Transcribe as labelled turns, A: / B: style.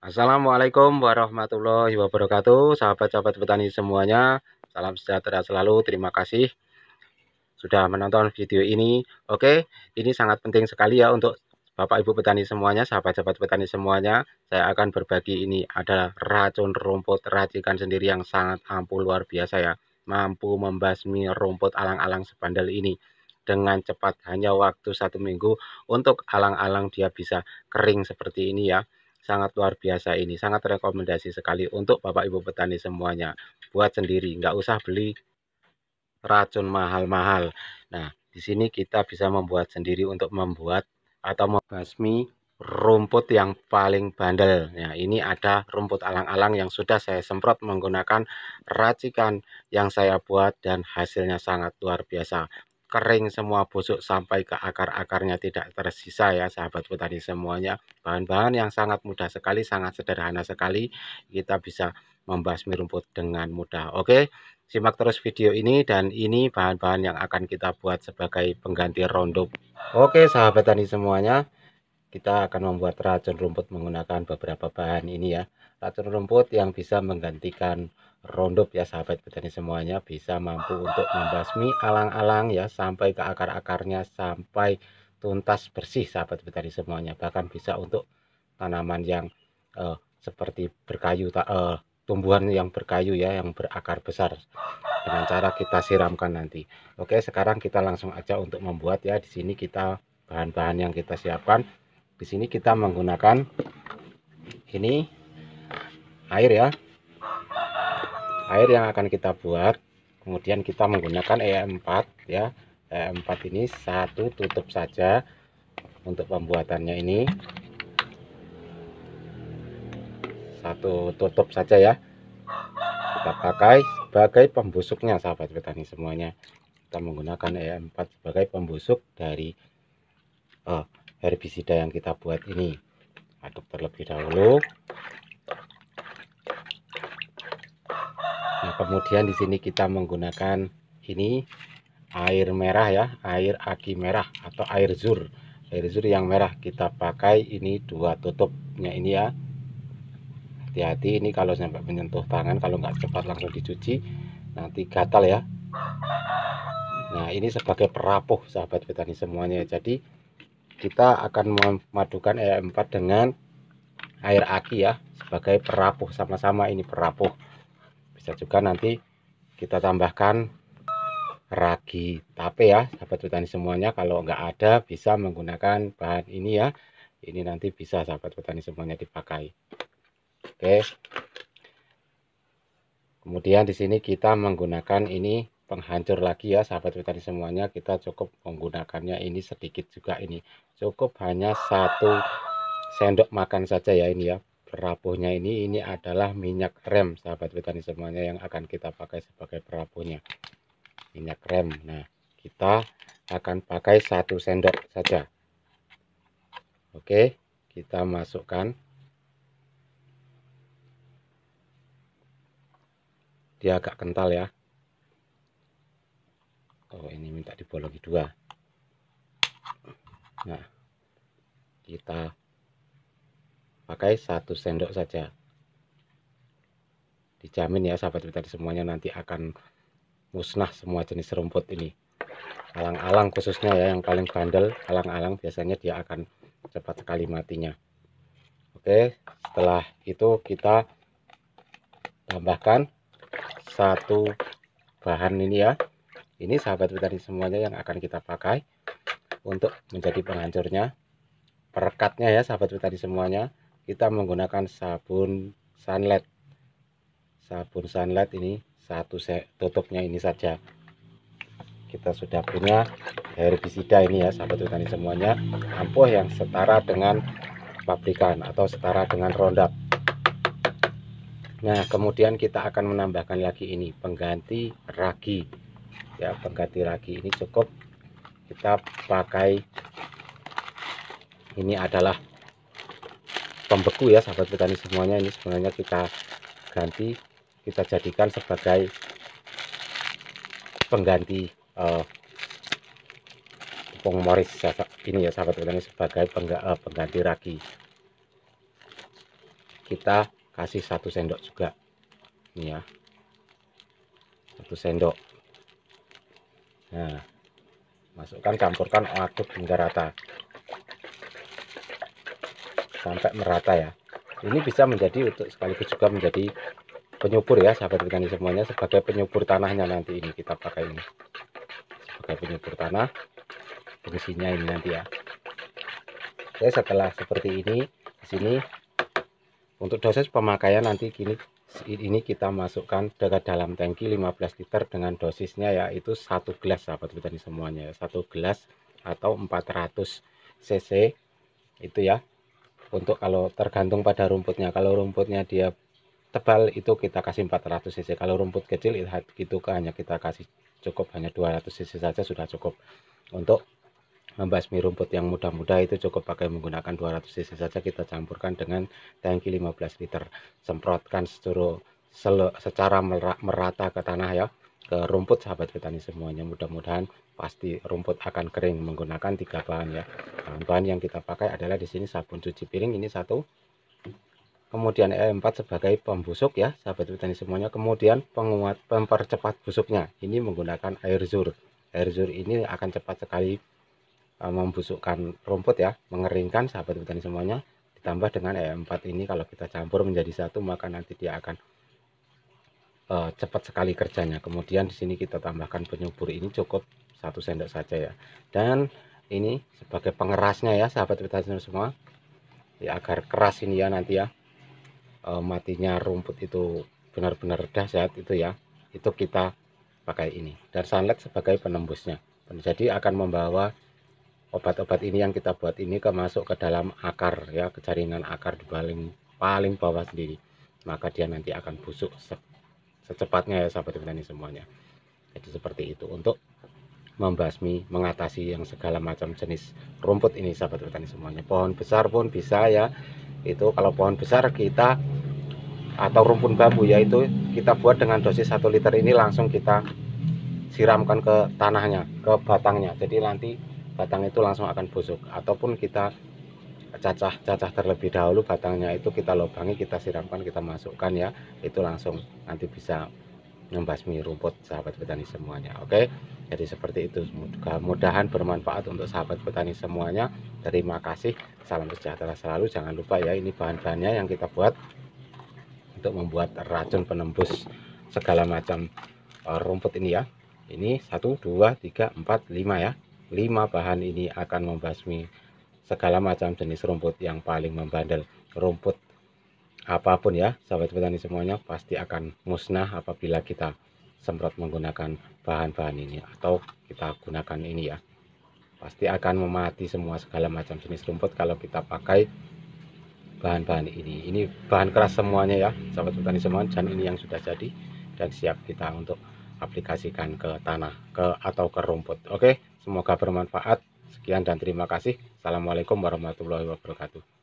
A: Assalamualaikum warahmatullahi wabarakatuh, sahabat-sahabat petani semuanya. Salam sejahtera selalu, terima kasih sudah menonton video ini. Oke, ini sangat penting sekali ya untuk Bapak Ibu petani semuanya, sahabat-sahabat petani semuanya. Saya akan berbagi ini ada racun rumput racikan sendiri yang sangat ampuh luar biasa ya. Mampu membasmi rumput alang-alang sebandel ini dengan cepat hanya waktu satu minggu untuk alang-alang dia bisa kering seperti ini ya sangat luar biasa ini. Sangat rekomendasi sekali untuk Bapak Ibu petani semuanya. Buat sendiri, nggak usah beli racun mahal-mahal. Nah, di sini kita bisa membuat sendiri untuk membuat atau membasmi rumput yang paling bandel. Nah, ini ada rumput alang-alang yang sudah saya semprot menggunakan racikan yang saya buat dan hasilnya sangat luar biasa kering semua busuk sampai ke akar-akarnya tidak tersisa ya sahabat petani semuanya bahan-bahan yang sangat mudah sekali sangat sederhana sekali kita bisa membasmi rumput dengan mudah oke simak terus video ini dan ini bahan-bahan yang akan kita buat sebagai pengganti roundup oke sahabat tani semuanya kita akan membuat racun rumput menggunakan beberapa bahan ini ya racun rumput yang bisa menggantikan Rondop ya sahabat petani semuanya bisa mampu untuk membasmi alang-alang ya sampai ke akar-akarnya sampai tuntas bersih sahabat petani semuanya bahkan bisa untuk tanaman yang eh, seperti berkayu eh, tumbuhan yang berkayu ya yang berakar besar dengan cara kita siramkan nanti oke sekarang kita langsung aja untuk membuat ya di sini kita bahan-bahan yang kita siapkan di sini kita menggunakan ini air ya air yang akan kita buat kemudian kita menggunakan e em 4 ya e em 4 ini satu tutup saja untuk pembuatannya ini satu tutup saja ya kita pakai sebagai pembusuknya sahabat petani semuanya kita menggunakan e em 4 sebagai pembusuk dari uh, herbisida yang kita buat ini aduk terlebih dahulu Nah, kemudian di sini kita menggunakan ini air merah ya, air aki merah atau air zur. Air zur yang merah kita pakai ini dua tutupnya ini ya. Hati-hati ini kalau sampai menyentuh tangan kalau nggak cepat langsung dicuci nanti gatal ya. Nah, ini sebagai perapuh sahabat petani semuanya. Jadi kita akan memadukan e air 4 dengan air aki ya sebagai perapuh sama-sama ini perapuh bisa juga nanti kita tambahkan ragi tape ya sahabat petani semuanya kalau nggak ada bisa menggunakan bahan ini ya ini nanti bisa sahabat petani semuanya dipakai oke kemudian di sini kita menggunakan ini penghancur lagi ya sahabat petani semuanya kita cukup menggunakannya ini sedikit juga ini cukup hanya satu sendok makan saja ya ini ya perapuhnya ini ini adalah minyak rem sahabat petani semuanya yang akan kita pakai sebagai perapuhnya minyak rem nah kita akan pakai satu sendok saja oke kita masukkan dia agak kental ya oh ini minta dibolongi dua nah kita pakai satu sendok saja dijamin ya sahabat petani semuanya nanti akan musnah semua jenis rumput ini alang-alang khususnya ya yang paling bandel alang-alang biasanya dia akan cepat sekali matinya oke setelah itu kita tambahkan satu bahan ini ya ini sahabat petani semuanya yang akan kita pakai untuk menjadi penghancurnya perekatnya ya sahabat petani semuanya kita menggunakan sabun sunlight sabun sunlight ini satu tutupnya ini saja kita sudah punya herbisida ini ya sahabat petani semuanya ampuh yang setara dengan pabrikan atau setara dengan roundup nah kemudian kita akan menambahkan lagi ini pengganti ragi ya pengganti ragi ini cukup kita pakai ini adalah pembeku ya sahabat petani semuanya ini sebenarnya kita ganti kita jadikan sebagai pengganti uh, eh, tepung moris ya, ini ya sahabat petani sebagai eh, pengganti ragi kita kasih satu sendok juga ini ya satu sendok nah masukkan campurkan aduk hingga rata sampai merata ya ini bisa menjadi untuk sekaligus juga menjadi penyubur ya sahabat petani semuanya sebagai penyubur tanahnya nanti ini kita pakai ini sebagai penyubur tanah fungsinya ini nanti ya Oke setelah seperti ini di sini untuk dosis pemakaian nanti kini ini kita masukkan ke dalam tangki 15 liter dengan dosisnya yaitu satu gelas sahabat petani semuanya ya. satu gelas atau 400 cc itu ya untuk kalau tergantung pada rumputnya kalau rumputnya dia tebal itu kita kasih 400 cc kalau rumput kecil itu hanya kita kasih cukup hanya 200 cc saja sudah cukup untuk membasmi rumput yang mudah-mudah itu cukup pakai menggunakan 200 cc saja kita campurkan dengan tangki 15 liter semprotkan seluruh secara merata ke tanah ya ke rumput sahabat petani semuanya mudah-mudahan pasti rumput akan kering menggunakan tiga bahan ya bahan-bahan yang kita pakai adalah di sini sabun cuci piring ini satu kemudian E4 sebagai pembusuk ya sahabat petani semuanya kemudian penguat pempercepat busuknya ini menggunakan air zur air zur ini akan cepat sekali e, membusukkan rumput ya mengeringkan sahabat petani semuanya ditambah dengan E4 ini kalau kita campur menjadi satu maka nanti dia akan Eh, cepat sekali kerjanya kemudian di sini kita tambahkan penyubur ini cukup satu sendok saja ya dan ini sebagai pengerasnya ya sahabat petani semua ya agar keras ini ya nanti ya e, matinya rumput itu benar-benar dah dahsyat itu ya itu kita pakai ini dan sunlight sebagai penembusnya jadi akan membawa obat-obat ini yang kita buat ini ke masuk ke dalam akar ya ke jaringan akar di paling paling bawah sendiri maka dia nanti akan busuk secepatnya ya sahabat petani semuanya jadi seperti itu untuk membasmi mengatasi yang segala macam jenis rumput ini sahabat petani semuanya pohon besar pun bisa ya itu kalau pohon besar kita atau rumpun bambu yaitu kita buat dengan dosis 1 liter ini langsung kita siramkan ke tanahnya ke batangnya jadi nanti batang itu langsung akan busuk ataupun kita cacah-cacah terlebih dahulu batangnya itu kita lubangi kita siramkan kita masukkan ya itu langsung nanti bisa membasmi rumput sahabat petani semuanya oke jadi seperti itu mudah-mudahan bermanfaat untuk sahabat petani semuanya terima kasih salam sejahtera selalu jangan lupa ya ini bahan-bahannya yang kita buat untuk membuat racun penembus segala macam eh, rumput ini ya ini 1 2 3 4 5 ya 5 bahan ini akan membasmi segala macam jenis rumput yang paling membandel. Rumput apapun ya, sahabat petani semuanya pasti akan musnah apabila kita semprot menggunakan bahan-bahan ini atau kita gunakan ini ya. Pasti akan memati semua segala macam jenis rumput kalau kita pakai bahan-bahan ini. Ini bahan keras semuanya ya, sahabat petani semua dan ini yang sudah jadi dan siap kita untuk aplikasikan ke tanah ke atau ke rumput. Oke, semoga bermanfaat. Sekian dan terima kasih. Assalamualaikum warahmatullahi wabarakatuh.